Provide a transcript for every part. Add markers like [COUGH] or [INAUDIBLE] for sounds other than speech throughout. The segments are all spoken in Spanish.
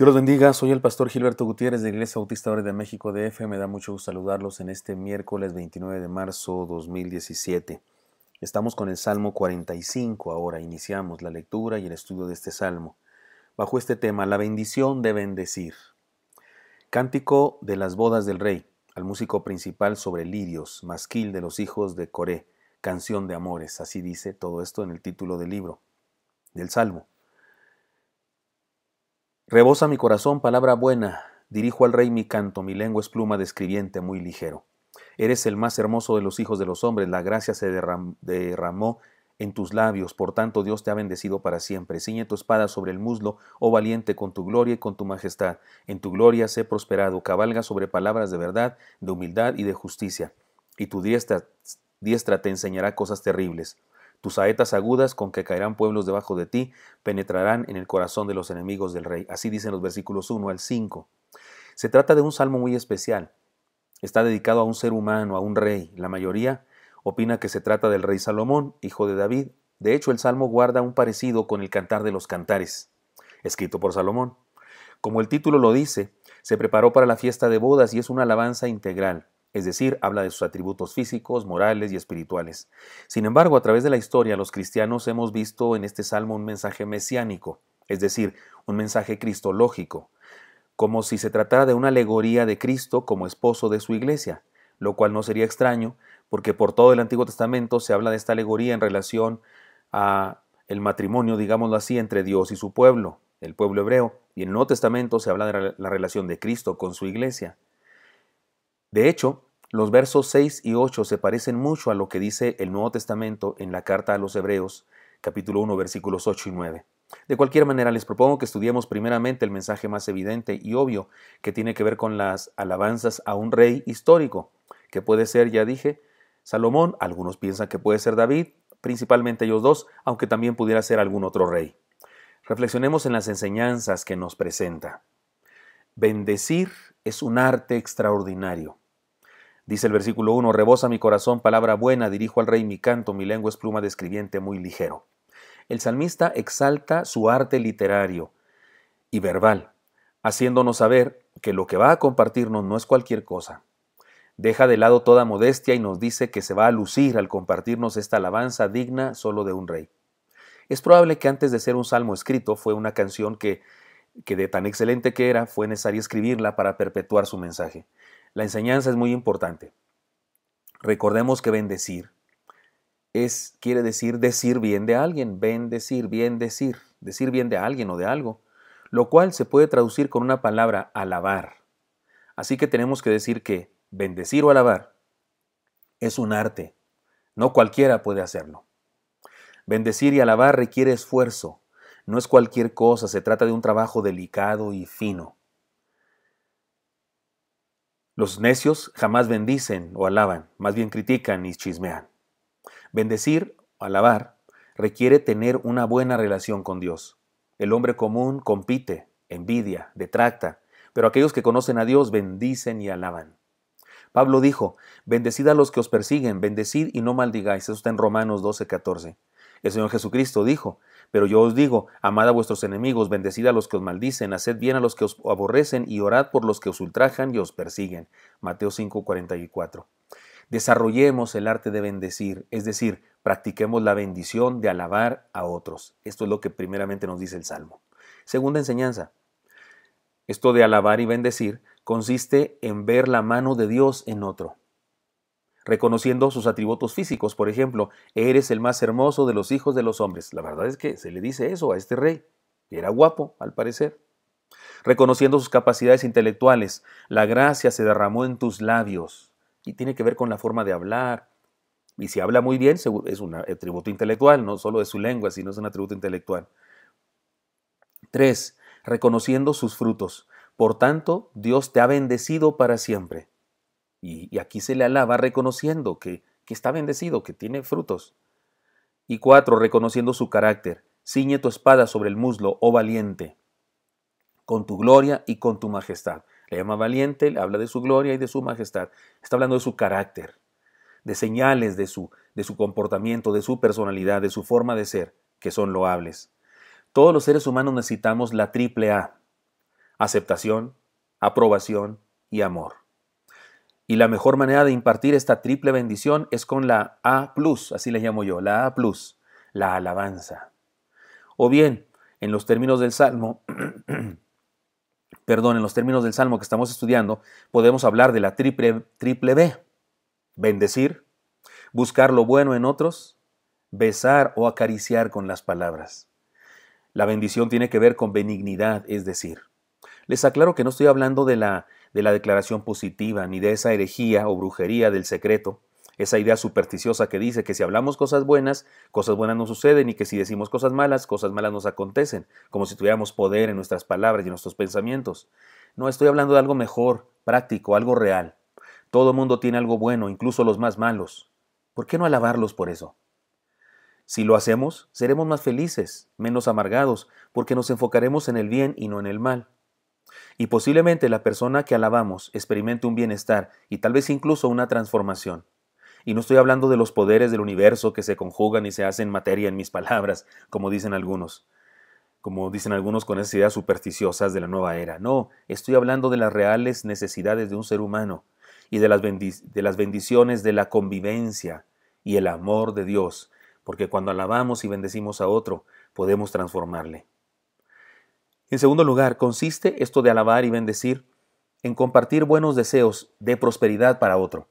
Dios los bendiga, soy el pastor Gilberto Gutiérrez de Iglesia Bautista de México DF. Me da mucho gusto saludarlos en este miércoles 29 de marzo 2017. Estamos con el Salmo 45 ahora, iniciamos la lectura y el estudio de este Salmo. Bajo este tema, la bendición de bendecir. Cántico de las bodas del rey, al músico principal sobre lirios, masquil de los hijos de Coré, canción de amores, así dice todo esto en el título del libro, del Salmo. Rebosa mi corazón palabra buena, dirijo al rey mi canto, mi lengua es pluma de escribiente muy ligero. Eres el más hermoso de los hijos de los hombres, la gracia se derramó en tus labios, por tanto Dios te ha bendecido para siempre. Ciñe tu espada sobre el muslo, oh valiente, con tu gloria y con tu majestad. En tu gloria sé prosperado, cabalga sobre palabras de verdad, de humildad y de justicia. Y tu diestra te enseñará cosas terribles. Tus saetas agudas con que caerán pueblos debajo de ti penetrarán en el corazón de los enemigos del rey. Así dicen los versículos 1 al 5. Se trata de un salmo muy especial. Está dedicado a un ser humano, a un rey. La mayoría opina que se trata del rey Salomón, hijo de David. De hecho, el salmo guarda un parecido con el Cantar de los Cantares, escrito por Salomón. Como el título lo dice, se preparó para la fiesta de bodas y es una alabanza integral es decir, habla de sus atributos físicos, morales y espirituales. Sin embargo, a través de la historia, los cristianos hemos visto en este salmo un mensaje mesiánico, es decir, un mensaje cristológico, como si se tratara de una alegoría de Cristo como esposo de su iglesia, lo cual no sería extraño, porque por todo el Antiguo Testamento se habla de esta alegoría en relación a el matrimonio, digámoslo así, entre Dios y su pueblo, el pueblo hebreo, y en el Nuevo Testamento se habla de la relación de Cristo con su iglesia. De hecho, los versos 6 y 8 se parecen mucho a lo que dice el Nuevo Testamento en la carta a los Hebreos, capítulo 1, versículos 8 y 9. De cualquier manera, les propongo que estudiemos primeramente el mensaje más evidente y obvio que tiene que ver con las alabanzas a un rey histórico, que puede ser, ya dije, Salomón, algunos piensan que puede ser David, principalmente ellos dos, aunque también pudiera ser algún otro rey. Reflexionemos en las enseñanzas que nos presenta. Bendecir es un arte extraordinario. Dice el versículo 1, rebosa mi corazón palabra buena, dirijo al rey mi canto, mi lengua es pluma de escribiente muy ligero. El salmista exalta su arte literario y verbal, haciéndonos saber que lo que va a compartirnos no es cualquier cosa. Deja de lado toda modestia y nos dice que se va a lucir al compartirnos esta alabanza digna solo de un rey. Es probable que antes de ser un salmo escrito fue una canción que, que de tan excelente que era, fue necesario escribirla para perpetuar su mensaje. La enseñanza es muy importante. Recordemos que bendecir es, quiere decir decir bien de alguien, bendecir, bien decir, decir bien de alguien o de algo, lo cual se puede traducir con una palabra alabar. Así que tenemos que decir que bendecir o alabar es un arte, no cualquiera puede hacerlo. Bendecir y alabar requiere esfuerzo, no es cualquier cosa, se trata de un trabajo delicado y fino. Los necios jamás bendicen o alaban, más bien critican y chismean. Bendecir o alabar requiere tener una buena relación con Dios. El hombre común compite, envidia, detracta, pero aquellos que conocen a Dios bendicen y alaban. Pablo dijo, bendecid a los que os persiguen, bendecid y no maldigáis. Eso está en Romanos 12:14. El Señor Jesucristo dijo, pero yo os digo, amad a vuestros enemigos, bendecid a los que os maldicen, haced bien a los que os aborrecen y orad por los que os ultrajan y os persiguen. Mateo 5:44. Desarrollemos el arte de bendecir, es decir, practiquemos la bendición de alabar a otros. Esto es lo que primeramente nos dice el Salmo. Segunda enseñanza. Esto de alabar y bendecir consiste en ver la mano de Dios en otro reconociendo sus atributos físicos, por ejemplo, eres el más hermoso de los hijos de los hombres. La verdad es que se le dice eso a este rey, que era guapo, al parecer. Reconociendo sus capacidades intelectuales, la gracia se derramó en tus labios y tiene que ver con la forma de hablar. Y si habla muy bien, es un atributo intelectual, no solo de su lengua, sino es un atributo intelectual. Tres, reconociendo sus frutos. Por tanto, Dios te ha bendecido para siempre. Y, aquí se le alaba reconociendo que, que está bendecido, que tiene frutos. Y cuatro, reconociendo su carácter. Ciñe tu espada sobre el muslo, oh valiente, con tu gloria y con tu majestad. Le llama valiente, le habla de su gloria y de su majestad. Está hablando de su carácter, de señales de su, de su comportamiento, de su personalidad, de su forma de ser, que son loables. Todos los seres humanos necesitamos la triple A. Aceptación, aprobación y amor. Y la mejor manera de impartir esta triple bendición es con la A, así le llamo yo, la A, la alabanza. O bien, en los términos del Salmo, [CLEARS THROAT] perdón, en los términos del Salmo que estamos estudiando, podemos hablar de la triple, triple B, bendecir, buscar lo bueno en otros, besar o acariciar con las palabras. La bendición tiene que ver con benignidad, es decir. Les aclaro que no estoy hablando de la de la declaración positiva, ni de esa herejía o brujería del secreto, esa idea supersticiosa que dice que si hablamos cosas buenas, cosas buenas nos suceden y que si decimos cosas malas, cosas malas nos acontecen, como si tuviéramos poder en nuestras palabras y en nuestros pensamientos. No, estoy hablando de algo mejor, práctico, algo real. Todo mundo tiene algo bueno, incluso los más malos. ¿Por qué no alabarlos por eso? Si lo hacemos, seremos más felices, menos amargados, porque nos enfocaremos en el bien y no en el mal. Y posiblemente la persona que alabamos experimente un bienestar y tal vez incluso una transformación. Y no estoy hablando de los poderes del universo que se conjugan y se hacen materia en mis palabras, como dicen algunos, como dicen algunos con esas ideas supersticiosas de la nueva era. No, estoy hablando de las reales necesidades de un ser humano y de las, de las bendiciones de la convivencia y el amor de Dios, porque cuando alabamos y bendecimos a otro, podemos transformarle. En segundo lugar, consiste esto de alabar y bendecir en compartir buenos deseos de prosperidad para otro.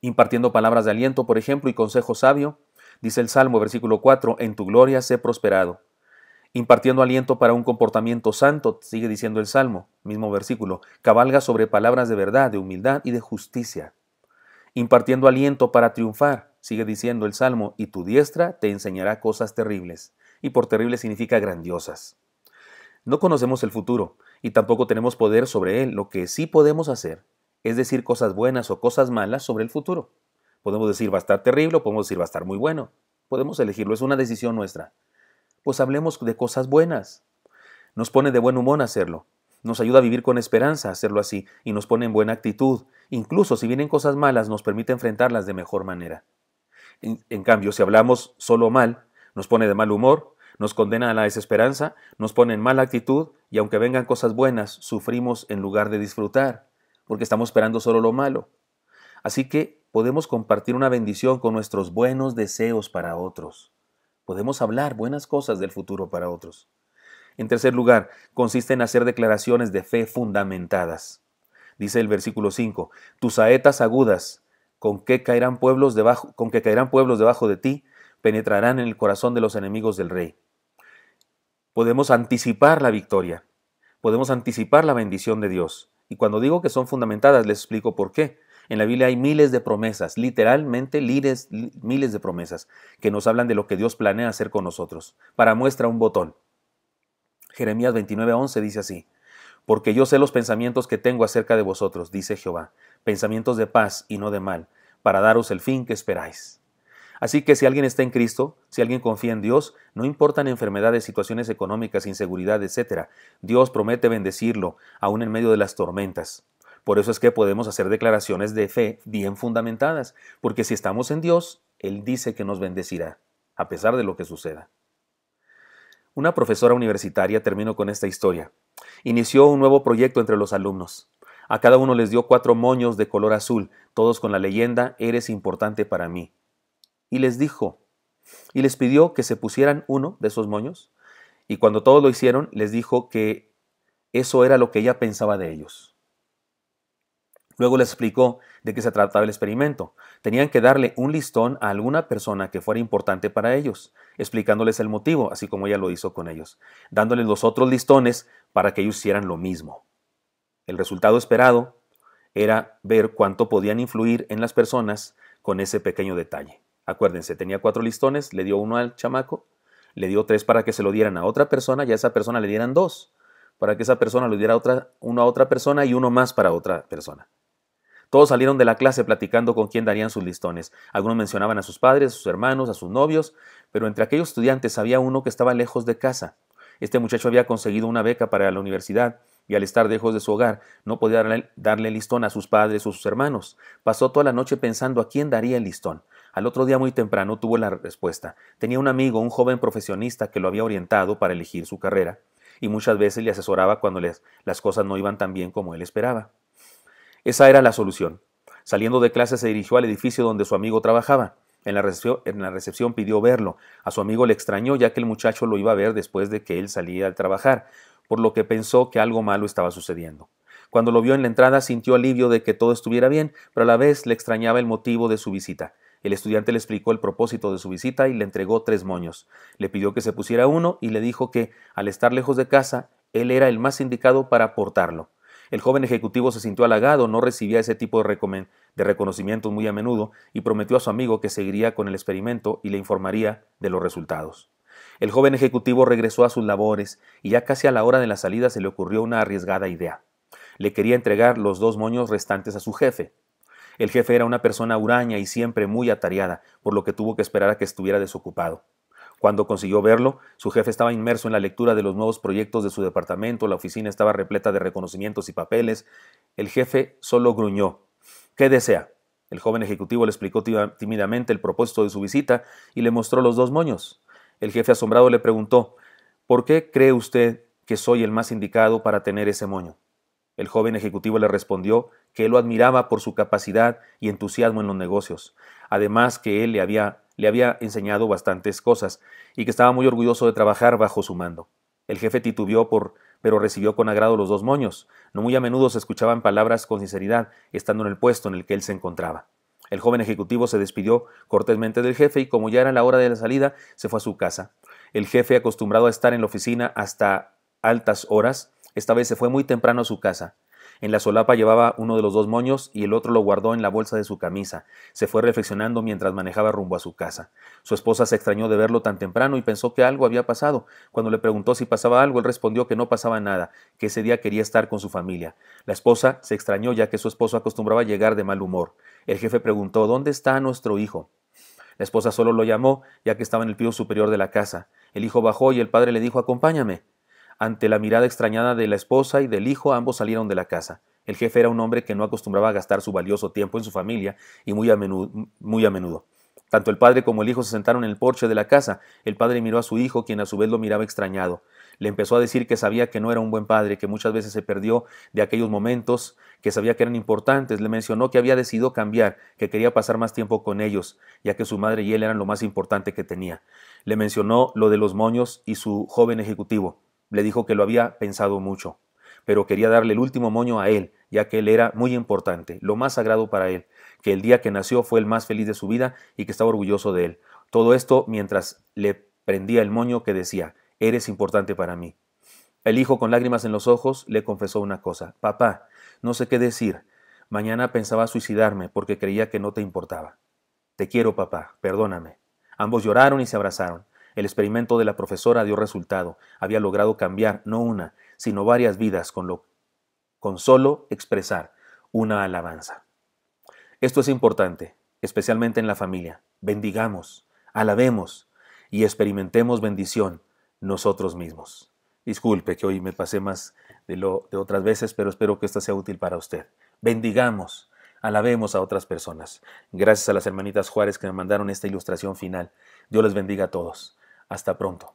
Impartiendo palabras de aliento, por ejemplo, y consejo sabio, dice el Salmo versículo 4, en tu gloria sé prosperado. Impartiendo aliento para un comportamiento santo, sigue diciendo el Salmo, mismo versículo, cabalga sobre palabras de verdad, de humildad y de justicia. Impartiendo aliento para triunfar, sigue diciendo el Salmo, y tu diestra te enseñará cosas terribles, y por terribles significa grandiosas. No conocemos el futuro y tampoco tenemos poder sobre él. Lo que sí podemos hacer es decir cosas buenas o cosas malas sobre el futuro. Podemos decir va a estar terrible o podemos decir va a estar muy bueno. Podemos elegirlo, es una decisión nuestra. Pues hablemos de cosas buenas. Nos pone de buen humor hacerlo. Nos ayuda a vivir con esperanza hacerlo así y nos pone en buena actitud. Incluso si vienen cosas malas, nos permite enfrentarlas de mejor manera. En, en cambio, si hablamos solo mal, nos pone de mal humor, nos condena a la desesperanza, nos pone en mala actitud y aunque vengan cosas buenas, sufrimos en lugar de disfrutar, porque estamos esperando solo lo malo. Así que podemos compartir una bendición con nuestros buenos deseos para otros. Podemos hablar buenas cosas del futuro para otros. En tercer lugar, consiste en hacer declaraciones de fe fundamentadas. Dice el versículo 5, tus saetas agudas, con que caerán pueblos debajo, con que caerán pueblos debajo de ti, penetrarán en el corazón de los enemigos del rey podemos anticipar la victoria, podemos anticipar la bendición de Dios. Y cuando digo que son fundamentadas, les explico por qué. En la Biblia hay miles de promesas, literalmente miles, miles de promesas, que nos hablan de lo que Dios planea hacer con nosotros. Para muestra un botón. Jeremías 29:11 dice así, porque yo sé los pensamientos que tengo acerca de vosotros, dice Jehová, pensamientos de paz y no de mal, para daros el fin que esperáis. Así que si alguien está en Cristo, si alguien confía en Dios, no importan enfermedades, situaciones económicas, inseguridad, etc. Dios promete bendecirlo, aún en medio de las tormentas. Por eso es que podemos hacer declaraciones de fe bien fundamentadas, porque si estamos en Dios, Él dice que nos bendecirá, a pesar de lo que suceda. Una profesora universitaria, termino con esta historia, inició un nuevo proyecto entre los alumnos. A cada uno les dio cuatro moños de color azul, todos con la leyenda Eres importante para mí y les dijo, y les pidió que se pusieran uno de esos moños, y cuando todos lo hicieron, les dijo que eso era lo que ella pensaba de ellos. Luego les explicó de qué se trataba el experimento. Tenían que darle un listón a alguna persona que fuera importante para ellos, explicándoles el motivo, así como ella lo hizo con ellos, dándoles los otros listones para que ellos hicieran lo mismo. El resultado esperado era ver cuánto podían influir en las personas con ese pequeño detalle. Acuérdense, tenía cuatro listones, le dio uno al chamaco, le dio tres para que se lo dieran a otra persona y a esa persona le dieran dos, para que esa persona lo diera otra, uno a otra persona y uno más para otra persona. Todos salieron de la clase platicando con quién darían sus listones. Algunos mencionaban a sus padres, a sus hermanos, a sus novios, pero entre aquellos estudiantes había uno que estaba lejos de casa. Este muchacho había conseguido una beca para la universidad y al estar lejos de su hogar no podía darle, darle listón a sus padres o sus hermanos. Pasó toda la noche pensando a quién daría el listón. Al otro día muy temprano tuvo la respuesta. Tenía un amigo, un joven profesionista que lo había orientado para elegir su carrera y muchas veces le asesoraba cuando las cosas no iban tan bien como él esperaba. Esa era la solución. Saliendo de clase se dirigió al edificio donde su amigo trabajaba. En la, recepción, en la, recepción, pidió verlo. A su amigo le extrañó ya que el muchacho lo iba a ver después de que él salía al trabajar, por lo que pensó que algo malo estaba sucediendo. Cuando lo vio en la entrada sintió alivio de que todo estuviera bien, pero a la vez le extrañaba el motivo de su visita. El estudiante le explicó el propósito de su visita y le entregó tres moños. Le pidió que se pusiera uno y le dijo que, al estar lejos de casa, él era el más indicado para portarlo. El joven ejecutivo se sintió halagado, no recibía ese tipo de, reconocimientos muy a menudo y prometió a su amigo que seguiría con el experimento y le informaría de los resultados. El joven ejecutivo regresó a sus labores y ya casi a la hora de la salida se le ocurrió una arriesgada idea. Le quería entregar los dos moños restantes a su jefe. El jefe era una persona huraña y siempre muy atareada, por lo que tuvo que esperar a que estuviera desocupado. Cuando consiguió verlo, su jefe estaba inmerso en la lectura de los nuevos proyectos de su departamento, la oficina estaba repleta de reconocimientos y papeles. El jefe solo gruñó. ¿Qué desea? El joven ejecutivo le explicó tímidamente el propósito de su visita y le mostró los dos moños. El jefe asombrado le preguntó, ¿por qué cree usted que soy el más indicado para tener ese moño? El joven ejecutivo le respondió que él lo admiraba por su capacidad y entusiasmo en los negocios, además que él le había, le había enseñado bastantes cosas y que estaba muy orgulloso de trabajar bajo su mando. El jefe titubeó por pero recibió con agrado los dos moños. No muy a menudo se escuchaban palabras con sinceridad, estando en el puesto en el que él se encontraba. El joven ejecutivo se despidió cortésmente del jefe y como ya era la hora de la salida, se fue a su casa. El jefe, acostumbrado a estar en la oficina hasta altas horas, esta vez se fue muy temprano a su casa. En la solapa llevaba uno de los dos moños y el otro lo guardó en la bolsa de su camisa. Se fue reflexionando mientras manejaba rumbo a su casa. Su esposa se extrañó de verlo tan temprano y pensó que algo había pasado. Cuando le preguntó si pasaba algo, él respondió que no pasaba nada, que ese día quería estar con su familia. La esposa se extrañó ya que su esposo acostumbraba llegar de mal humor. El jefe preguntó ¿Dónde está nuestro hijo? La esposa solo lo llamó, ya que estaba en el piso superior de la casa. El hijo bajó y el padre le dijo Acompáñame. Ante la mirada extrañada de la esposa y del hijo, ambos salieron de la casa. El jefe era un hombre que no acostumbraba a gastar su valioso tiempo en su familia y muy a menudo. Muy a menudo. Tanto el padre como el hijo se sentaron en el porche de la casa. El padre miró a su hijo, quien a su vez lo miraba extrañado. Le empezó a decir que sabía que no era un buen padre, que muchas veces se perdió de aquellos momentos, que sabía que eran importantes. Le mencionó que había decidido cambiar, que quería pasar más tiempo con ellos, ya que su madre y él eran lo más importante que tenía. Le mencionó lo de los moños y su joven ejecutivo le dijo que lo había pensado mucho, pero quería darle el último moño a él, ya que él era muy importante, lo más sagrado para él, que el día que nació fue el más feliz de su vida y que estaba orgulloso de él. Todo esto mientras le prendía el moño que decía, eres importante para mí. El hijo con lágrimas en los ojos le confesó una cosa, papá, no sé qué decir, mañana pensaba suicidarme porque creía que no te importaba. Te quiero, papá, perdóname. Ambos lloraron y se abrazaron. El experimento de la profesora dio resultado. Había logrado cambiar no una, sino varias vidas con, lo, con solo expresar una alabanza. Esto es importante, especialmente en la familia. Bendigamos, alabemos y experimentemos bendición nosotros mismos. Disculpe que hoy me pasé más de, lo, de otras veces, pero espero que esta sea útil para usted. Bendigamos, alabemos a otras personas. Gracias a las hermanitas Juárez que me mandaron esta ilustración final. Dios les bendiga a todos. Hasta pronto.